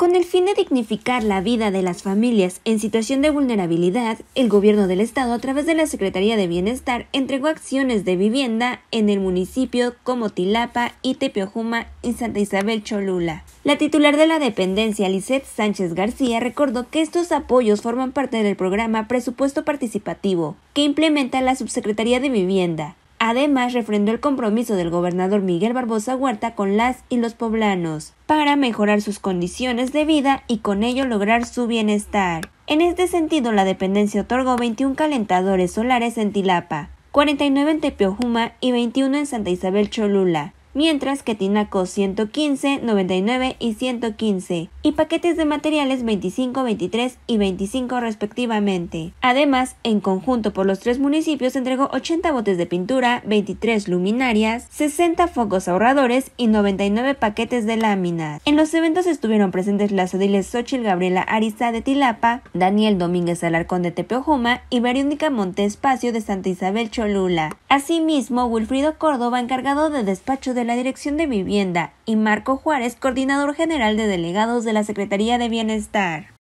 Con el fin de dignificar la vida de las familias en situación de vulnerabilidad, el gobierno del estado a través de la Secretaría de Bienestar entregó acciones de vivienda en el municipio como Tilapa, Itepiojuma y Santa Isabel Cholula. La titular de la dependencia, Lisette Sánchez García, recordó que estos apoyos forman parte del programa Presupuesto Participativo, que implementa la Subsecretaría de Vivienda, Además, refrendó el compromiso del gobernador Miguel Barbosa Huerta con las y los poblanos para mejorar sus condiciones de vida y con ello lograr su bienestar. En este sentido, la dependencia otorgó 21 calentadores solares en Tilapa, 49 en Tepiojuma y 21 en Santa Isabel Cholula, mientras que Tinaco 115, 99 y 115, y paquetes de materiales 25, 23 y 25 respectivamente. Además, en conjunto por los tres municipios entregó 80 botes de pintura, 23 luminarias, 60 focos ahorradores y 99 paquetes de láminas. En los eventos estuvieron presentes las ediles Xochil Gabriela Ariza de Tilapa, Daniel Domínguez Alarcón de Tepeojuma y Verónica Montespacio de Santa Isabel Cholula. Asimismo, Wilfrido Córdoba, encargado de despacho de de la Dirección de Vivienda, y Marco Juárez, coordinador general de delegados de la Secretaría de Bienestar.